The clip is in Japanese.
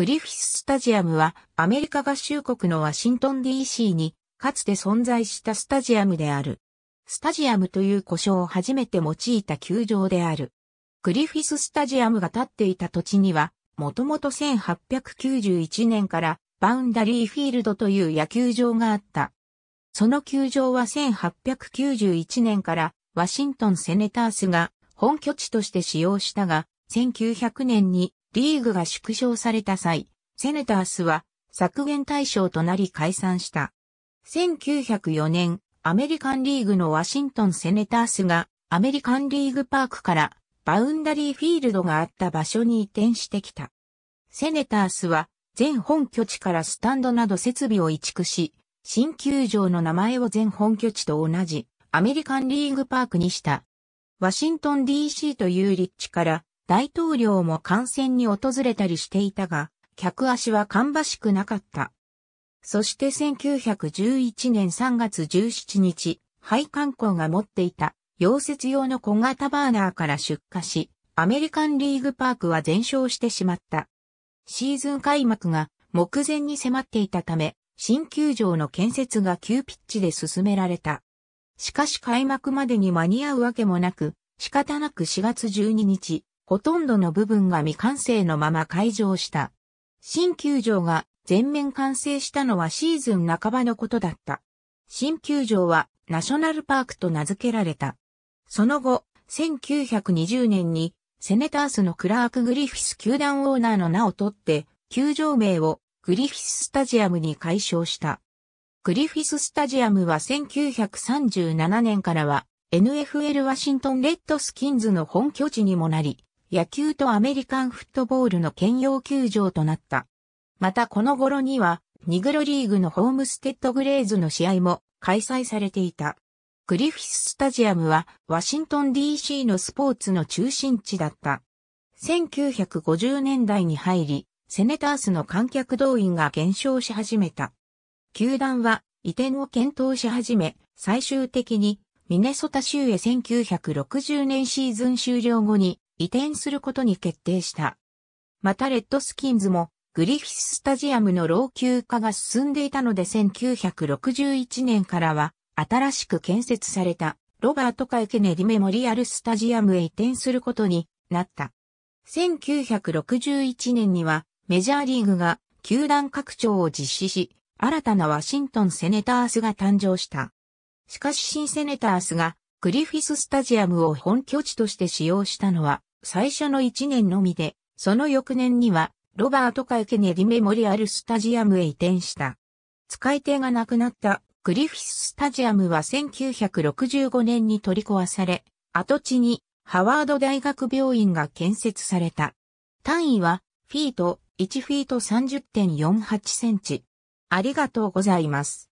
グリフィススタジアムはアメリカ合衆国のワシントン DC にかつて存在したスタジアムである。スタジアムという呼称を初めて用いた球場である。グリフィススタジアムが建っていた土地には、もともと1891年からバウンダリーフィールドという野球場があった。その球場は1891年からワシントンセネタースが本拠地として使用したが、1900年にリーグが縮小された際、セネタースは削減対象となり解散した。1904年、アメリカンリーグのワシントンセネタースがアメリカンリーグパークからバウンダリーフィールドがあった場所に移転してきた。セネタースは全本拠地からスタンドなど設備を移築し、新球場の名前を全本拠地と同じアメリカンリーグパークにした。ワシントン DC という立地から大統領も観戦に訪れたりしていたが、客足は芳しくなかった。そして1911年3月17日、配管工が持っていた溶接用の小型バーナーから出火し、アメリカンリーグパークは全焼してしまった。シーズン開幕が目前に迫っていたため、新球場の建設が急ピッチで進められた。しかし開幕までに間に合うわけもなく、仕方なく4月12日、ほとんどの部分が未完成のまま開場した。新球場が全面完成したのはシーズン半ばのことだった。新球場はナショナルパークと名付けられた。その後、1920年にセネタースのクラーク・グリフィス球団オーナーの名を取って、球場名をグリフィススタジアムに改称した。グリフィススタジアムは1937年からは NFL ワシントンレッドスキンズの本拠地にもなり、野球とアメリカンフットボールの兼用球場となった。またこの頃には、ニグロリーグのホームステッドグレーズの試合も開催されていた。グリフィススタジアムはワシントン DC のスポーツの中心地だった。1950年代に入り、セネタースの観客動員が減少し始めた。球団は移転を検討し始め、最終的にミネソタ州へ1960年シーズン終了後に移転することに決定した。またレッドスキンズもグリフィススタジアムの老朽化が進んでいたので1961年からは新しく建設されたロバート・カイ・ケネディメモリアル・スタジアムへ移転することになった。1961年にはメジャーリーグが球団拡張を実施し、新たなワシントン・セネタースが誕生した。しかし新セネタースがグリフィス・スタジアムを本拠地として使用したのは最初の1年のみで、その翌年には、ロバート・カイ・ケネディ・メモリアル・スタジアムへ移転した。使い手がなくなったグリフィス・スタジアムは1965年に取り壊され、跡地にハワード大学病院が建設された。単位は、フィート、1フィート30.48センチ。ありがとうございます。